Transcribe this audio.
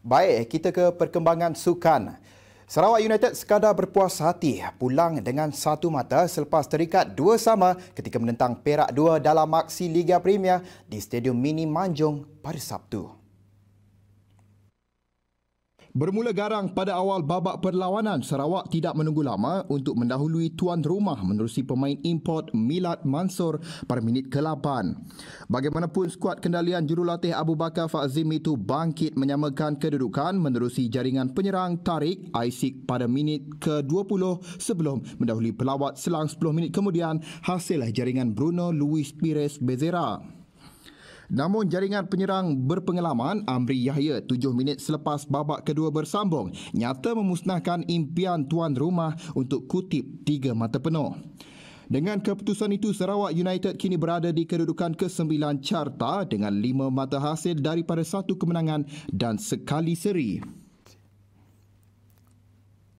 Baik, kita ke perkembangan sukan. Sarawak United sekadar berpuas hati pulang dengan satu mata selepas terikat dua sama ketika menentang Perak 2 dalam aksi Liga Premier di Stadium Mini Manjung pada Sabtu. Bermula garang pada awal babak perlawanan, Sarawak tidak menunggu lama untuk mendahului tuan rumah menerusi pemain import Milad Mansor pada minit ke-8. Bagaimanapun, skuad kendalian jurulatih Abu Bakar Fazim itu bangkit menyamakan kedudukan menerusi jaringan penyerang Tarik Aisik pada minit ke-20 sebelum mendahului pelawat selang 10 minit kemudian hasil jaringan Bruno Luis Pires Bezerra. Namun jaringan penyerang berpengalaman Amri Yahya 7 minit selepas babak kedua bersambung nyata memusnahkan impian tuan rumah untuk kutip tiga mata penuh. Dengan keputusan itu, Sarawak United kini berada di kedudukan ke-9 carta dengan 5 mata hasil daripada satu kemenangan dan sekali seri.